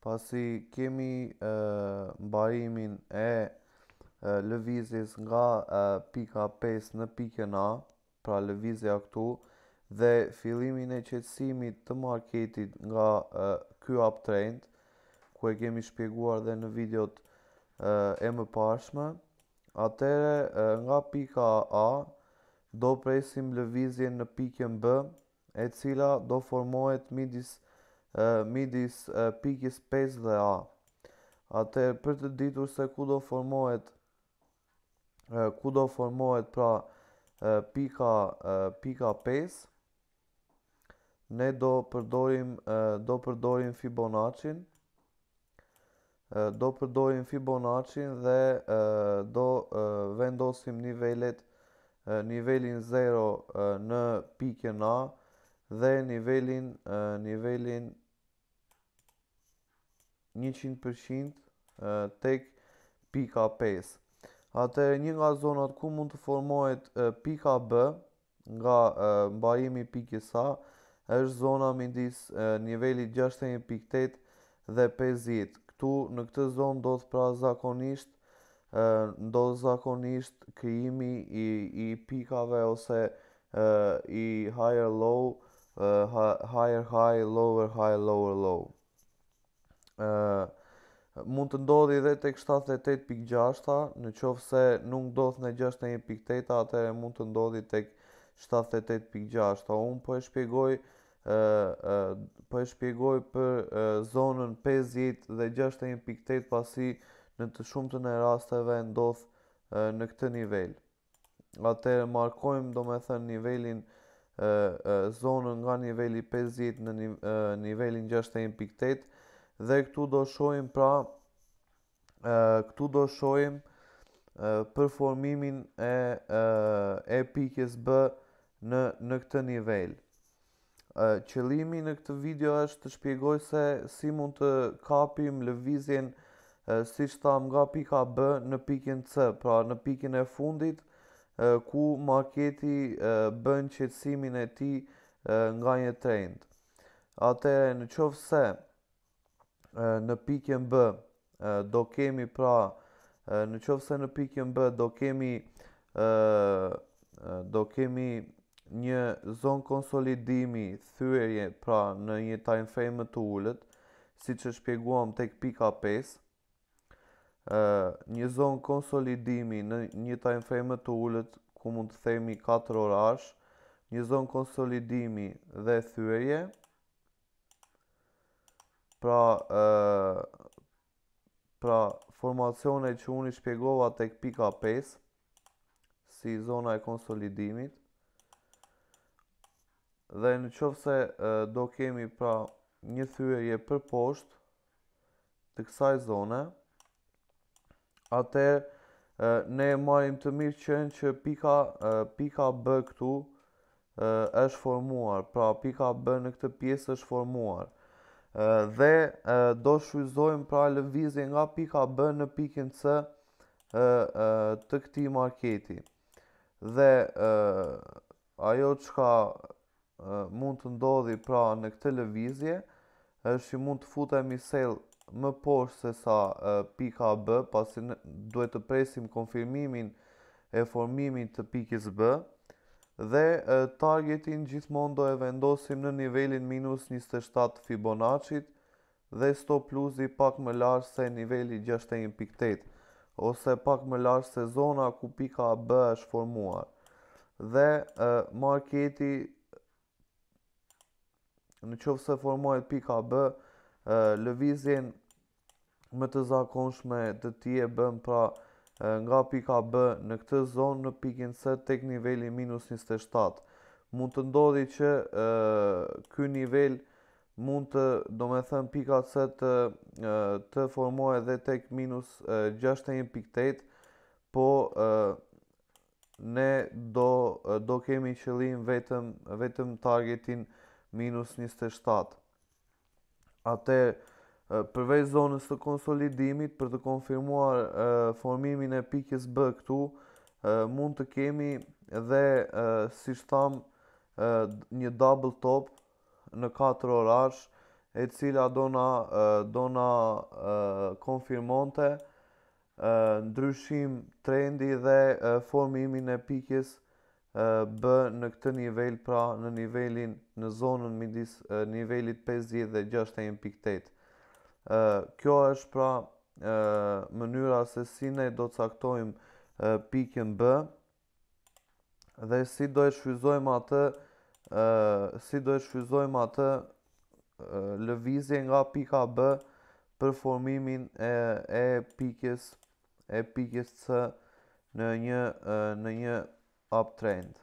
pasi kemi uh, mbarimin e lëvizjes nga pika 5 në pikën A, pra lëvizja këtu, dhe fillimin e qetësimit të marketit nga uh, ky uptrend, ku e kemi shpjeguar dhe në videot e më pashme, atere nga pika A, do presim lëvizjen në pikën B, e cila do formohet midis midis pikis 5 dhe A. Ate për të ditur se ku do formohet ku do formohet pra pika pika 5 ne do përdorim do përdorim Fibonacci do përdorim Fibonacci dhe do vendosim nivelet nivelin 0 në pikën A dhe nivelin uh, nivelin 100% uh, tek pika 5. Atë një nga zonat ku mund të formohet uh, pika B nga uh, mbajimi pikës sa është zona midis uh, niveli 61.8 dhe 50. Ktu në këtë zonë do të pra zakonisht uh, do zakonisht krijimi i, i pikave ose i higher low uh, higher high lower high lower low. ë uh, mund të ndodhi edhe tek 786 në nëse se nuk ndodh në 61.8, atëherë mund të ndodhi tek 78.6-a. Un po e shpjegoj ë uh, uh, po e shpjegoj për uh, zonën 50 dhe 61.8 pasi në të shumtën e rasteve ndodh uh, në këtë nivel. Atëherë markojmë domethënë nivelin zonën nga nivelli 50 në një, nivelin 61.8 dhe këtu do shohim pra e, këtu do shohim performimin e e, e pikës B në në këtë nivel. ë Qëllimi në këtë video është të shpjegoj se si mund të kapim lëvizjen siç tham nga pika B në pikën C, pra në pikën e fundit, ku marketi bën qetësimin e ti nga një trend. Ate, në qovë pra, se në pikën B do kemi pra në qovë se në pikën B do kemi do kemi një zonë konsolidimi thyërje pra në një time frame të ullët si që shpjeguam tek pika 5 një zonë konsolidimi në një time frame të ullët, ku mund të themi 4 orash, një zonë konsolidimi dhe thyërje, pra, pra formacione që unë i shpjegova tek pika 5, si zona e konsolidimit, dhe në qofë se do kemi pra një thyërje për poshtë të kësaj zone, Atë ne marim të mirë qenë që pika, pika B këtu është formuar, pra pika B në këtë pjesë është formuar. Dhe do shuizojmë pra lëvizje nga pika B në pikin C të këti marketi. Dhe ajo që ka mund të ndodhi pra në këtë lëvizje, është që mund të futemi sell më poshtë se sa pika B, pasi duhet të presim konfirmimin e formimin të pikës B, dhe targetin gjithmon do e vendosim në nivelin minus 27 Fibonacci, dhe stop plus i pak më lashtë se niveli 61.8, ose pak më lashtë se zona ku pika B është formuar. Dhe marketi në qovë se formuar pika B, lëvizjen më të zakonshme të ti e bën pra nga pika B në këtë zonë në pikin C tek nivelli minus 27. Mund të ndodhi që ky nivel mund të do me thënë pika C të formohet dhe tek minus 61.8, po ne do kemi qëllim vetëm targetin minus 27. Ate, përvej zonës të konsolidimit për të konfirmuar formimin e pikës B këtu mund të kemi dhe si shtam një double top në 4 orash e cila do na do na konfirmonte ndryshim trendi dhe formimin e pikës b në këtë nivel pra në nivelin në zonën midis nivelit 50 dhe 61.8. ë kjo është pra ë mënyra se si ne do caktojm pikën b dhe si do e shfryzojmë atë ë si do e shfryzojmë atë lëvizje nga pika b për formimin e e pikës e pikës c në një në një uptrend.